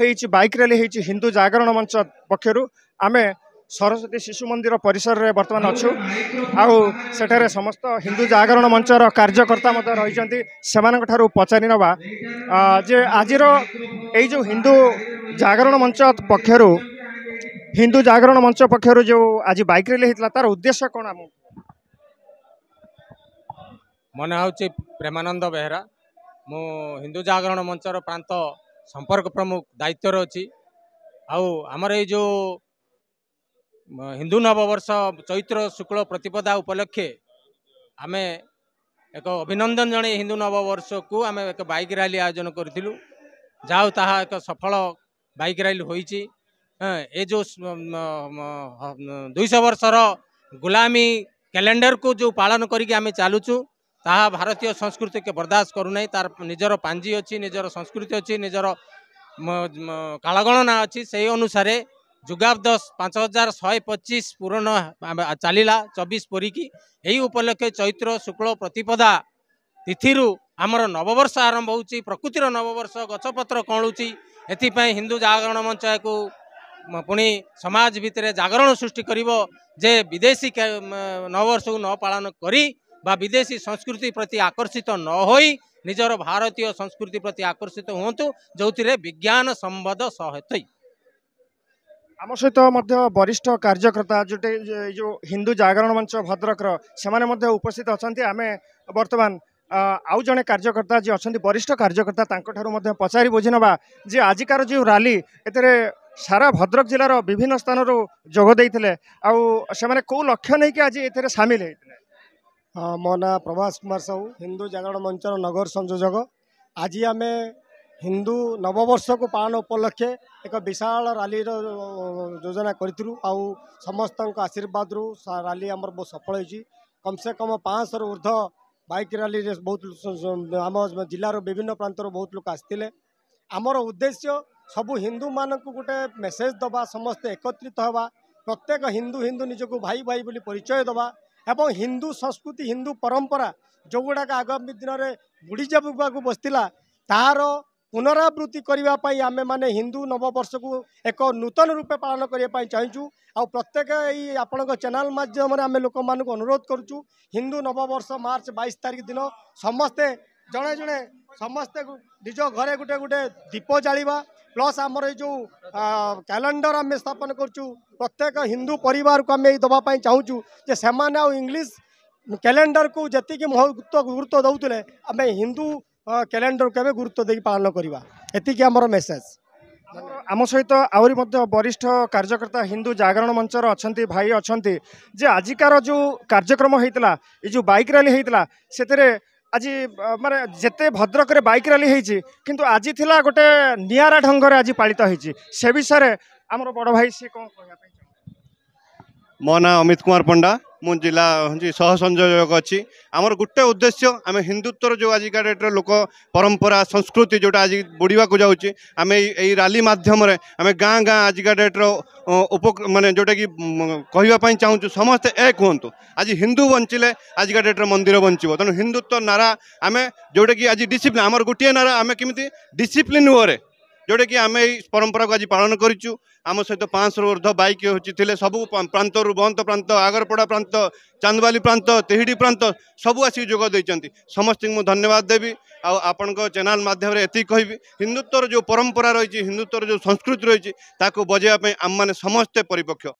ହେଇଛି bike rally ହେଇଛି ହିନ୍ଦୁ ଜାଗରଣ ମଞ୍ଚ ପକ୍ଷରୁ ଆମେ ସରସ୍ୱତୀ ଶିଶୁ ମନ୍ଦିର ପରିସରରେ ବର୍ତ୍ତମାନ ଅଛୁ ଆଉ ସେଠାରେ ସମସ୍ତ ହିନ୍ଦୁ ଜାଗରଣ ମଞ୍ଚର କାର୍ଯ୍ୟକର୍ତ୍ତା ମଧ୍ୟ ରହିଛନ୍ତି ସେମାନଙ୍କ ଠାରୁ ପଚାରି ନେବା ଯେ ଆଜିର ଏଇ ଯେଉଁ ହିନ୍ଦୁ ଜାଗରଣ ମଞ୍ଚ ପକ୍ଷରୁ ହିନ୍ଦୁ ଜାଗରଣ ମଞ୍ଚ ପକ୍ଷରୁ ଯେଉଁ ଆଜି ବାଇକ୍ ରାଲି ହେଇଥିଲା ତାର ଉଦ୍ଦେଶ୍ୟ କ'ଣ ଆମ ନାଁ ହେଉଛି ପ୍ରେମାନନ୍ଦ ବେହେରା ମୁଁ ହିନ୍ଦୁ ଜାଗରଣ ମଞ୍ଚର ପ୍ରାନ୍ତ ସମ୍ପର୍କ ପ୍ରମୁଖ ଦାୟିତ୍ୱରେ ଅଛି ଆଉ ଆମର ଏଇ ଯେଉଁ ହିନ୍ଦୁ ନବବର୍ଷ ଚୈତ୍ର ଶୁକ୍ଳ ପ୍ରତିପଦା ଉପଲକ୍ଷେ ଆମେ ଏକ ଅଭିନନ୍ଦନ ଜଣେଇ ହିନ୍ଦୁ ନବବର୍ଷକୁ ଆମେ ଏକ ବାଇକ୍ ରାଲି ଆୟୋଜନ କରିଥିଲୁ ଯାହା ହଉ ତାହା ଏକ ସଫଳ ବାଇକ୍ ରାଲି ହୋଇଛି ଏ ଯେଉଁ ଦୁଇଶହ ବର୍ଷର ଗୁଲାମୀ କ୍ୟାଲେଣ୍ଡରକୁ ଯେଉଁ ପାଳନ କରିକି ଆମେ ଚାଲୁଛୁ ତାହା ଭାରତୀୟ ସଂସ୍କୃତିକୁ ବରଦାସ୍ତ କରୁନାହିଁ ତାର ନିଜର ପାଞ୍ଜି ଅଛି ନିଜର ସଂସ୍କୃତି ଅଛି ନିଜର କାଳଗଣନା ଅଛି ସେହି ଅନୁସାରେ ଯୁଗାବ୍ଦ ପାଞ୍ଚ ହଜାର ଶହେ ପଚିଶ ପୂରଣ ଚାଲିଲା ଚବିଶ ପରିକି ଏହି ଉପଲକ୍ଷେ ଚୈତ୍ର ଶୁକ୍ଳ ପ୍ରତିପଦା ତିଥିରୁ ଆମର ନବବର୍ଷ ଆରମ୍ଭ ହେଉଛି ପ୍ରକୃତିର ନବବର୍ଷ ଗଛପତ୍ର କଅଁଳୁଛି ଏଥିପାଇଁ ହିନ୍ଦୁ ଜାଗରଣ ମଞ୍ଚ ଏକୁ ପୁଣି ସମାଜ ଭିତରେ ଜାଗରଣ ସୃଷ୍ଟି କରିବ ଯେ ବିଦେଶୀ ନବବର୍ଷକୁ ନ ପାଳନ କରି বা বিদেশী সংস্কৃতি প্রতি আকর্ষিত ନ ହୋଇ ନିଜର ଭାରତୀୟ ସଂସ୍କୃତି ପ୍ରତି ଆକର୍ଷିତ ହୁଅନ୍ତୁ ଯେଉଁଥିରେ ବିଜ୍ଞାନ ସମ୍ବନ୍ଧ ସହିତ ଆମ ସହିତ ମଧ୍ୟ ବରିଷ୍ଠ କାର୍ଯ୍ୟକର୍ତ୍ତା ଯେଉଁଠି ଏଇ ଯେଉଁ ହିନ୍ଦୁ ଜାଗରଣ ମଞ୍ଚ ଭଦ୍ରକର ସେମାନେ ମଧ୍ୟ ଉପସ୍ଥିତ ଅଛନ୍ତି ଆମେ ବର୍ତ୍ତମାନ ଆଉ ଜଣେ କାର୍ଯ୍ୟକର୍ତ୍ତା ଯିଏ ଅଛନ୍ତି ବରିଷ୍ଠ କାର୍ଯ୍ୟକର୍ତ୍ତା ତାଙ୍କଠାରୁ ମଧ୍ୟ ପଚାରି ବୁଝିନେବା ଯେ ଆଜିକାର ଯେଉଁ ରାଲି ଏଥିରେ ସାରା ଭଦ୍ରକ ଜିଲ୍ଲାର ବିଭିନ୍ନ ସ୍ଥାନରୁ ଯୋଗ ଦେଇଥିଲେ ଆଉ ସେମାନେ କେଉଁ ଲକ୍ଷ୍ୟ ନେଇକି ଆଜି ଏଥିରେ ସାମିଲ ହେଇଥିଲେ ମୋ ନାଁ ପ୍ରଭାସ କୁମାର ସାହୁ ହିନ୍ଦୁ ଜାଗରଣ ମଞ୍ଚର ନଗର ସଂଯୋଜକ ଆଜି ଆମେ ହିନ୍ଦୁ ନବବର୍ଷକୁ ପାଳନ ଉପଲକ୍ଷେ ଏକ ବିଶାଳ ରାଲିର ଯୋଜନା କରିଥିଲୁ ଆଉ ସମସ୍ତଙ୍କ ଆଶୀର୍ବାଦରୁ ରାଲି ଆମର ବହୁତ ସଫଳ ହେଇଛି କମ୍ସେ କମ୍ ପାଞ୍ଚଶହରୁ ଉର୍ଦ୍ଧ ବାଇକ୍ ରାଲିରେ ବହୁତ ଆମ ଜିଲ୍ଲାରୁ ବିଭିନ୍ନ ପ୍ରାନ୍ତରୁ ବହୁତ ଲୋକ ଆସିଥିଲେ ଆମର ଉଦ୍ଦେଶ୍ୟ ସବୁ ହିନ୍ଦୁମାନଙ୍କୁ ଗୋଟେ ମେସେଜ୍ ଦେବା ସମସ୍ତେ ଏକତ୍ରିତ ହେବା ପ୍ରତ୍ୟେକ ହିନ୍ଦୁ ହିନ୍ଦୁ ନିଜକୁ ଭାଇ ଭାଇ ବୋଲି ପରିଚୟ ଦେବା एवं हिन्दू संस्कृति हिन्दू परम्परा जोगुडाक आगामी दिन दिनले बुडि बसिला ता पुनराबृत्तिको हिन्दू नवबर्षको एक नुतन रूपमा पानन गर्ने चाहिँ आ प्रत्येक यही आपण्ड च्याने माध्यम लोक मोध गर्छु हिन्दू नव बर्ष मर्च बइस तारिख दिन समस्तै घरे समे गए दीप जावा প্লস আমার এই যে ক্যালেন্ডর আমি স্থাপন করছু প্রত্যেক হিন্দু পরিবারক আমি এই দেওয়া চাহুছু যে সে ইংলিশ ক্যালেন্ডর কু যেতিকি মহত্ব গুরুত্ব দেউলে আমি হিন্দু ক্যালেন্ডর ক্যালেন্ডরকে আমি গুরুত্ব দিয়ে পালন করা এতিকি আমার মেসেজ আমি আহরি ଆହୁରି ମଧ୍ୟ ବରିଷ୍ଠ କାର୍ଯ୍ୟକର୍ତ୍ତା ହିନ୍ଦୁ ଜାଗରଣ ମଞ୍ଚର ଅଛନ୍ତି যে আজিকার যে কার্যক্রম হয়েছিল এই যে বাইক ଯେଉଁ হয়েছিল সেতরে আজ মানে যেতে ভদ্রকরে বাইক রালি হয়েছে কিন্তু আজ লা গোটে নিয়ারা ঢঙ্গরে আজ পাড়িত হয়েছে সে বিষয়ে আমার বড় ভাই সে কম কে মো না অমিত কুমার পণ্ডা ମୁଁ ଜିଲ୍ଲା ହେଉଛି ସହ ସଂଯୋଜକ ଅଛି ଆମର ଗୋଟେ ଉଦ୍ଦେଶ୍ୟ ଆମେ ହିନ୍ଦୁତ୍ୱର ଯେଉଁ ଆଜିକା ଡେଟ୍ରେ ଲୋକ ପରମ୍ପରା ସଂସ୍କୃତି ଯେଉଁଟା ଆଜି ବୁଡ଼ିବାକୁ ଯାଉଛି ଆମେ ଏଇ ଏଇ ରାଲି ମାଧ୍ୟମରେ ଆମେ ଗାଁ ଗାଁ ଆଜିକା ଡେଟ୍ର ଉପ ମାନେ ଯେଉଁଟାକି କହିବା ପାଇଁ ଚାହୁଁଛୁ ସମସ୍ତେ ଏ କୁହନ୍ତୁ ଆଜି ହିନ୍ଦୁ ବଞ୍ଚିଲେ ଆଜିକା ଡେଟ୍ରେ ମନ୍ଦିର ବଞ୍ଚିବ ତେଣୁ ହିନ୍ଦୁତ୍ୱ ନାରା ଆମେ ଯେଉଁଟାକି ଆଜି ଡିସିପ୍ଲିନ୍ ଆମର ଗୋଟିଏ ନାରା ଆମେ କେମିତି ଡିସିପ୍ଲିନ୍ ୱେରେ ଯେଉଁଟାକି ଆମେ ଏଇ ପରମ୍ପରାକୁ ଆଜି ପାଳନ କରିଛୁ ଆମ ସହିତ ପାଞ୍ଚଶହରୁ ଅର୍ଦ୍ଧ ବାଇକ୍ ହେଉଛି ଥିଲେ ସବୁ ପ୍ରାନ୍ତରୁ ବନ୍ତ ପ୍ରାନ୍ତ ଆଗରପଡ଼ା ପ୍ରାନ୍ତ ଚାନ୍ଦବାଲି ପ୍ରାନ୍ତ ତେହିଡ଼ି ପ୍ରାନ୍ତ ସବୁ ଆସିକି ଯୋଗ ଦେଇଛନ୍ତି ସମସ୍ତଙ୍କୁ ମୁଁ ଧନ୍ୟବାଦ ଦେବି ଆଉ ଆପଣଙ୍କ ଚ୍ୟାନେଲ୍ ମାଧ୍ୟମରେ ଏତିକି କହିବି ହିନ୍ଦୁତ୍ୱର ଯେଉଁ ପରମ୍ପରା ରହିଛି ହିନ୍ଦୁତ୍ୱର ଯେଉଁ ସଂସ୍କୃତି ରହିଛି ତାକୁ ବଜାଇବା ପାଇଁ ଆମମାନେ ସମସ୍ତେ ପରିପକ୍ଷ